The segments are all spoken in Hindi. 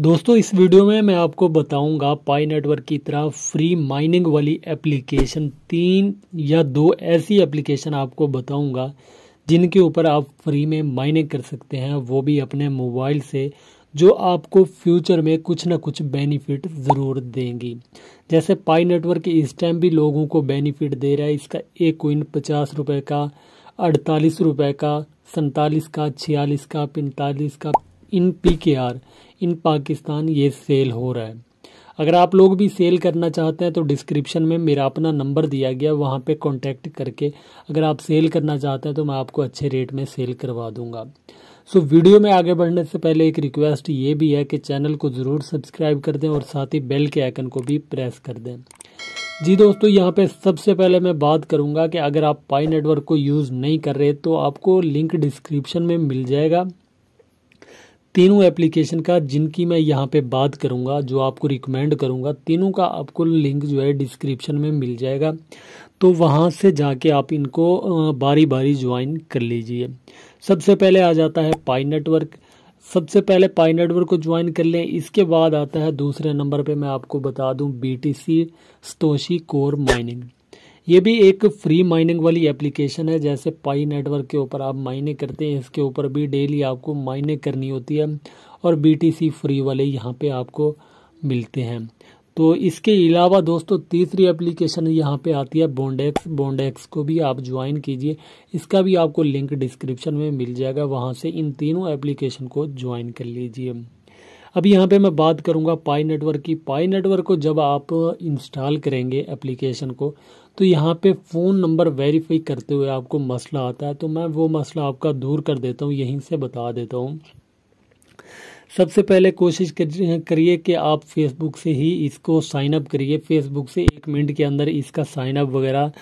दोस्तों इस वीडियो में मैं आपको बताऊंगा पाई नेटवर्क की तरह फ्री माइनिंग वाली एप्लीकेशन तीन या दो ऐसी एप्लीकेशन आपको बताऊंगा जिनके ऊपर आप फ्री में माइनिंग कर सकते हैं वो भी अपने मोबाइल से जो आपको फ्यूचर में कुछ ना कुछ बेनिफिट ज़रूर देंगी जैसे पाई नेटवर्क इस टाइम भी लोगों को बेनिफिट दे रहा है इसका एक कोइन पचास रुपये का अड़तालीस रुपये का सैंतालीस का छियालीस का पैंतालीस का in P K R in Pakistan ये सेल हो रहा है अगर आप लोग भी सेल करना चाहते हैं तो डिस्क्रिप्शन में मेरा अपना नंबर दिया गया वहाँ पे कांटेक्ट करके अगर आप सेल करना चाहते हैं तो मैं आपको अच्छे रेट में सेल करवा दूंगा सो so, वीडियो में आगे बढ़ने से पहले एक रिक्वेस्ट ये भी है कि चैनल को ज़रूर सब्सक्राइब कर दें और साथ ही बेल के आइकन को भी प्रेस कर दें जी दोस्तों यहाँ पे सबसे पहले मैं बात करूँगा कि अगर आप पाई नेटवर्क को यूज़ नहीं कर रहे तो आपको लिंक डिस्क्रिप्शन में मिल जाएगा तीनों एप्लीकेशन का जिनकी मैं यहाँ पे बात करूँगा जो आपको रिकमेंड करूँगा तीनों का आपको लिंक जो है डिस्क्रिप्शन में मिल जाएगा तो वहाँ से जाके आप इनको बारी बारी ज्वाइन कर लीजिए सबसे पहले आ जाता है पाई नेटवर्क सबसे पहले पाई नेटवर्क को ज्वाइन कर लें इसके बाद आता है दूसरे नंबर पे मैं आपको बता दूं बीटीसी स्तोशी कोर माइनिंग ये भी एक फ्री माइनिंग वाली एप्लीकेशन है जैसे पाई नेटवर्क के ऊपर आप माइनिंग करते हैं इसके ऊपर भी डेली आपको माइनिंग करनी होती है और बीटीसी फ्री वाले यहाँ पे आपको मिलते हैं तो इसके अलावा दोस्तों तीसरी एप्लीकेशन यहाँ पे आती है बोंडेक्स बोंडेक्स को भी आप ज्वाइन कीजिए इसका भी आपको लिंक डिस्क्रिप्शन में मिल जाएगा वहाँ से इन तीनों एप्लीकेशन को ज्वाइन कर लीजिए अभी यहाँ पे मैं बात करूँगा पाई नेटवर्क की पाई नेटवर्क को जब आप इंस्टॉल करेंगे एप्लीकेशन को तो यहाँ पे फ़ोन नंबर वेरीफाई करते हुए आपको मसला आता है तो मैं वो मसला आपका दूर कर देता हूँ यहीं से बता देता हूँ सबसे पहले कोशिश करिए कि आप फेसबुक से ही इसको साइनअप करिए फेसबुक से एक मिनट के अंदर इसका साइनअप वगैरह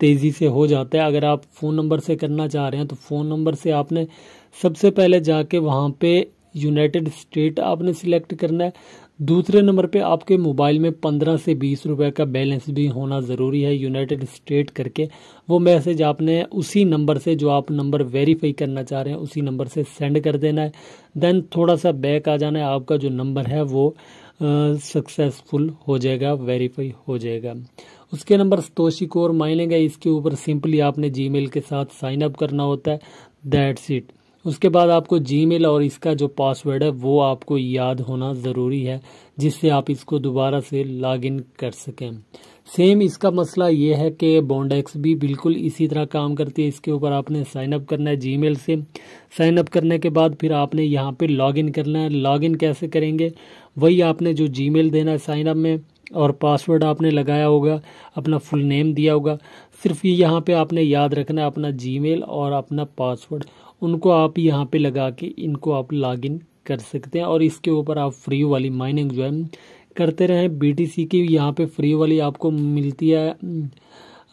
तेज़ी से हो जाता है अगर आप फ़ोन नंबर से करना चाह रहे हैं तो फ़ोन नंबर से आपने सबसे पहले जाके वहाँ पे यूनाइटेड स्टेट आपने सिलेक्ट करना है दूसरे नंबर पे आपके मोबाइल में पंद्रह से बीस रुपए का बैलेंस भी होना ज़रूरी है यूनाइटेड स्टेट करके वो मैसेज आपने उसी नंबर से जो आप नंबर वेरीफाई करना चाह रहे हैं उसी नंबर से सेंड कर देना है देन थोड़ा सा बैक आ जाना है आपका जो नंबर है वो सक्सेसफुल हो जाएगा वेरीफाई हो जाएगा उसके नंबर सतोशी कोर माइलेंगे इसके ऊपर सिंपली आपने जी के साथ साइन अप करना होता है दैट्स इट उसके बाद आपको जीमेल और इसका जो पासवर्ड है वो आपको याद होना ज़रूरी है जिससे आप इसको दोबारा से लॉगिन कर सकें सेम इसका मसला ये है कि बॉन्डेक्स भी बिल्कुल इसी तरह काम करती है इसके ऊपर आपने साइन अप करना है जीमेल से साइन अप करने के बाद फिर आपने यहाँ पे लॉगिन करना है लॉगिन कैसे करेंगे वही आपने जो जीमेल देना है साइन अप में और पासवर्ड आपने लगाया होगा अपना फुल नेम दिया होगा सिर्फ ये यहाँ पे आपने याद रखना है अपना जीमेल और अपना पासवर्ड उनको आप यहाँ पे लगा के इनको आप लॉगिन कर सकते हैं और इसके ऊपर आप फ्री वाली माइनिंग जो है करते रहें सी की यहाँ पे फ्री वाली आपको मिलती है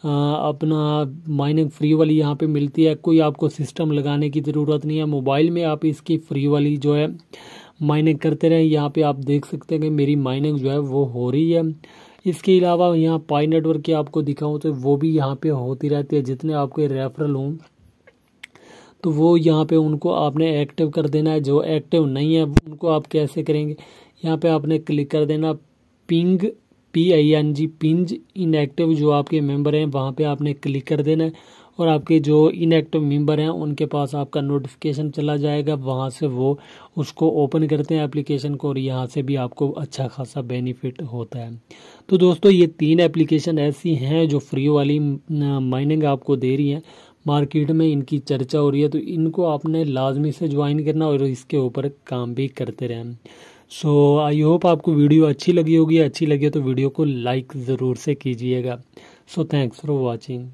आ, अपना माइनिंग फ्री वाली यहाँ पे मिलती है कोई आपको सिस्टम लगाने की ज़रूरत नहीं है मोबाइल में आप इसकी फ्री वाली जो है माइनिंग करते रहें यहाँ पे आप देख सकते हैं कि मेरी माइनिंग जो है वो हो रही है इसके अलावा यहाँ पाई नेटवर्क की आपको दिखाऊँ तो वो भी यहाँ पे होती रहती है जितने आपके रेफरल हों तो वो यहाँ पे उनको आपने एक्टिव कर देना है जो एक्टिव नहीं है उनको आप कैसे करेंगे यहाँ पे आपने क्लिक कर देना ping P I N G ping inactive जो आपके मेंबर हैं वहाँ पे आपने क्लिक कर देना है और आपके जो इनएक्टिव मेंबर हैं उनके पास आपका नोटिफिकेशन चला जाएगा वहाँ से वो उसको ओपन करते हैं एप्लीकेशन को और यहाँ से भी आपको अच्छा खासा बेनिफिट होता है तो दोस्तों ये तीन एप्लीकेशन ऐसी हैं जो फ्री वाली माइनिंग आपको दे रही हैं मार्केट में इनकी चर्चा हो रही है तो इनको आपने लाजमी से ज्वाइन करना और इसके ऊपर काम भी करते रहें सो आई होप आपको वीडियो अच्छी लगी होगी अच्छी लगी तो वीडियो को लाइक ज़रूर से कीजिएगा सो थैंक्स फॉर वॉचिंग